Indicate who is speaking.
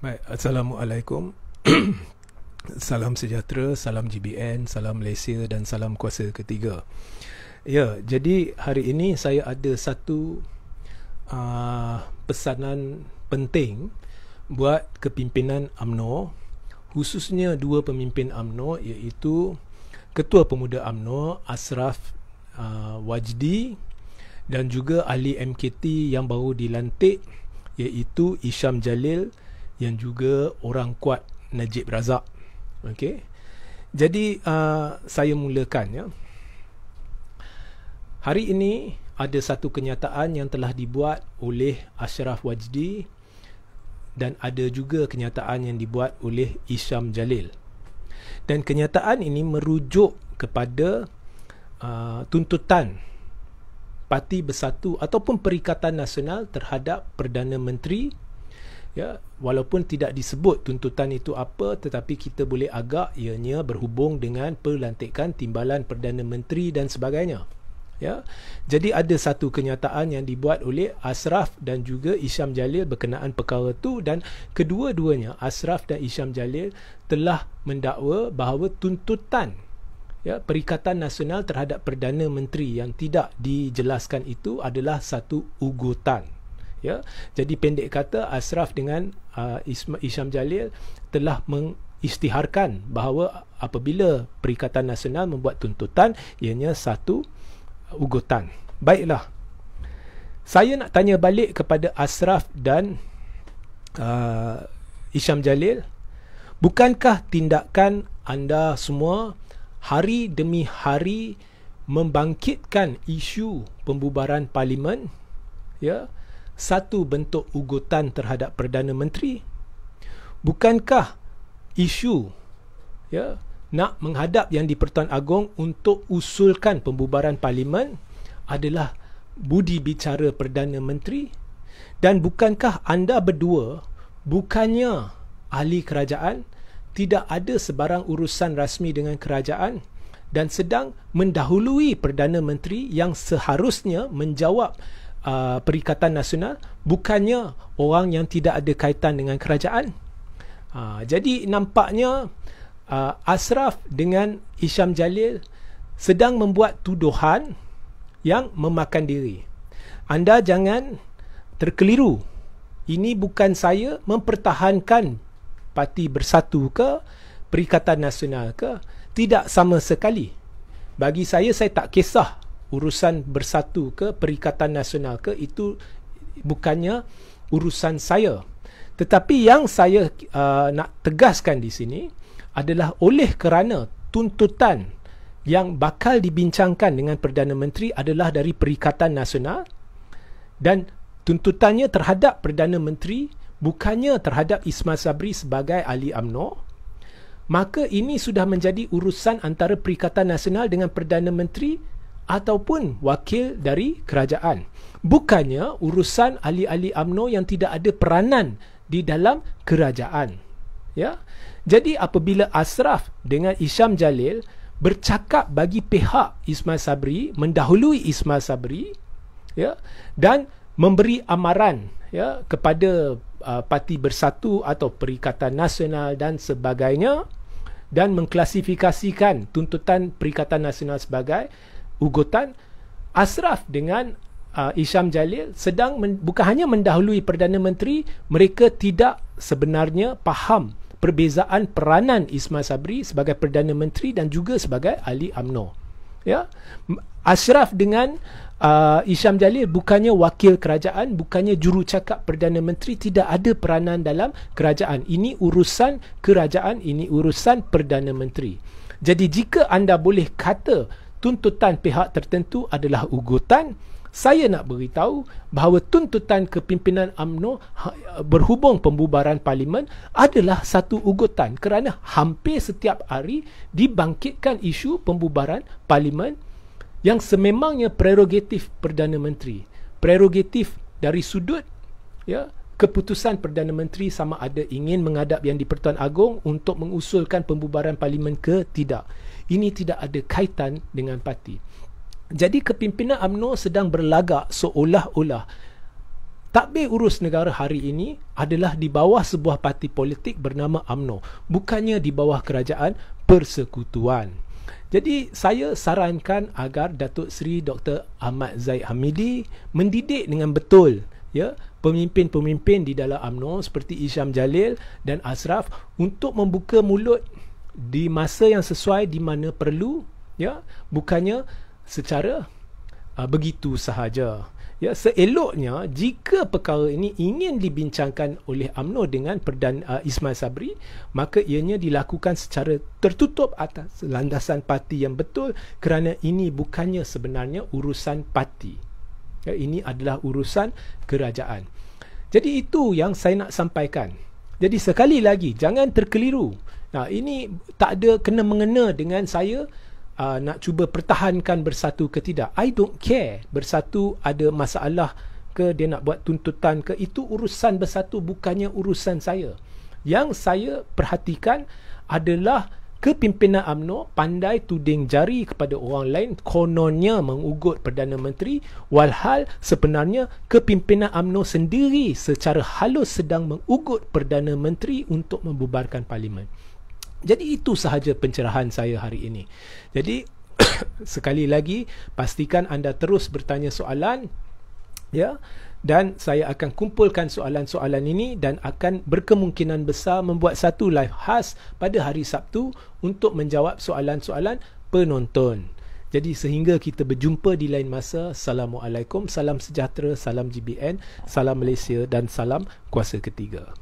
Speaker 1: Baik, Assalamualaikum. salam sejahtera, salam GBN, salam Malaysia dan salam kuasa ketiga. Ya, jadi hari ini saya ada satu uh, pesanan penting buat kepimpinan AMNO, khususnya dua pemimpin AMNO iaitu Ketua Pemuda AMNO Asraf uh, Wajdi dan juga ahli MKT yang baru dilantik iaitu Isham Jalil yang juga orang kuat Najib Razak. Okey. Jadi uh, saya mulakan ya. Hari ini ada satu kenyataan yang telah dibuat oleh Ashraf Wajdi dan ada juga kenyataan yang dibuat oleh Isham Jalil. Dan kenyataan ini merujuk kepada uh, tuntutan Parti Bersatu ataupun Perikatan Nasional terhadap Perdana Menteri ya walaupun tidak disebut tuntutan itu apa tetapi kita boleh agak ianya berhubung dengan pelantikan timbalan perdana menteri dan sebagainya ya jadi ada satu kenyataan yang dibuat oleh Asraf dan juga Isham Jalil berkenaan perkara itu dan kedua-duanya Asraf dan Isham Jalil telah mendakwa bahawa tuntutan ya perikatan nasional terhadap perdana menteri yang tidak dijelaskan itu adalah satu ugutan ya jadi pendek kata Asraf dengan uh, Isham Jalil telah mengisytiharkan bahawa apabila Perikatan Nasional membuat tuntutan ianya satu ugutan baiklah saya nak tanya balik kepada Asraf dan uh, Isham Jalil bukankah tindakan anda semua hari demi hari membangkitkan isu pembubaran parlimen ya yeah? satu bentuk ugutan terhadap perdana menteri bukankah isu ya nak menghadap yang di Pertuan Agong untuk usulkan pembubaran parlimen adalah budi bicara perdana menteri dan bukankah anda berdua bukannya ahli kerajaan tidak ada sebarang urusan rasmi dengan kerajaan dan sedang mendahului perdana menteri yang seharusnya menjawab uh, Perikatan Nasional bukannya orang yang tidak ada kaitan dengan kerajaan. Uh, jadi nampaknya uh, Ashraf dengan Isham Jalil sedang membuat tuduhan yang memakan diri. Anda jangan terkeliru. Ini bukan saya mempertahankan Parti Bersatu ke Perikatan Nasional ke. Tidak sama sekali. Bagi saya, saya tak kisah urusan bersatu ke perikatan nasional ke itu bukannya urusan saya tetapi yang saya uh, nak tegaskan di sini adalah oleh kerana tuntutan yang bakal dibincangkan dengan perdana menteri adalah dari perikatan nasional dan tuntutannya terhadap perdana menteri bukannya terhadap Ismail Sabri sebagai ahli AMNO maka ini sudah menjadi urusan antara perikatan nasional dengan perdana menteri ataupun wakil dari kerajaan. Bukannya urusan ahli-ahli UMNO yang tidak ada peranan di dalam kerajaan. Ya. Jadi apabila Asraf dengan Isham Jalil bercakap bagi pihak Ismail Sabri mendahului Ismail Sabri ya dan memberi amaran ya kepada uh, parti bersatu atau perikatan nasional dan sebagainya dan mengklasifikasikan tuntutan perikatan nasional sebagai ugutan Asraf dengan uh, Isham Jalil sedang men, bukan hanya mendahului Perdana Menteri mereka tidak sebenarnya faham perbezaan peranan Ismail Sabri sebagai Perdana Menteri dan juga sebagai ahli UMNO ya Ashraf dengan uh, Isham Jalil bukannya wakil kerajaan bukannya jurucakap Perdana Menteri tidak ada peranan dalam kerajaan ini urusan kerajaan ini urusan Perdana Menteri jadi jika anda boleh kata tuntutan pihak tertentu adalah ugutan saya nak beritahu bahawa tuntutan kepimpinan AMNO ha, berhubung pembubaran parlimen adalah satu ugutan kerana hampir setiap hari dibangkitkan isu pembubaran parlimen yang sememangnya prerogatif Perdana Menteri prerogatif dari sudut ya keputusan Perdana Menteri sama ada ingin mengadap yang di-Pertuan Agong untuk mengusulkan pembubaran parlimen ke tidak ini tidak ada kaitan dengan parti jadi kepimpinan AMNO sedang berlagak seolah-olah Tadbir urus negara hari ini adalah di bawah sebuah parti politik bernama AMNO bukannya di bawah kerajaan persekutuan. Jadi saya sarankan agar Datuk Seri Dr Ahmad Zaid Hamidi mendidik dengan betul ya pemimpin-pemimpin di dalam AMNO seperti Isham Jalil dan Asraf untuk membuka mulut di masa yang sesuai di mana perlu ya bukannya secara uh, begitu sahaja ya seeloknya jika perkara ini ingin dibincangkan oleh AMNO dengan Perdan uh, ah, Ismail Sabri maka ianya dilakukan secara tertutup atas landasan parti yang betul kerana ini bukannya sebenarnya urusan parti ya ini adalah urusan kerajaan jadi itu yang saya nak sampaikan jadi sekali lagi jangan terkeliru Nah, ini tak ada kena mengena dengan saya uh, nak cuba pertahankan bersatu ke tidak. I don't care bersatu ada masalah ke dia nak buat tuntutan ke itu urusan bersatu bukannya urusan saya. Yang saya perhatikan adalah kepimpinan AMNO pandai tuding jari kepada orang lain kononnya mengugut Perdana Menteri walhal sebenarnya kepimpinan AMNO sendiri secara halus sedang mengugut Perdana Menteri untuk membubarkan parlimen. Jadi itu sahaja pencerahan saya hari ini. Jadi sekali lagi pastikan anda terus bertanya soalan ya dan saya akan kumpulkan soalan-soalan ini dan akan berkemungkinan besar membuat satu live khas pada hari Sabtu untuk menjawab soalan-soalan penonton. Jadi sehingga kita berjumpa di lain masa. Assalamualaikum, salam sejahtera, salam GBN, salam Malaysia dan salam kuasa ketiga.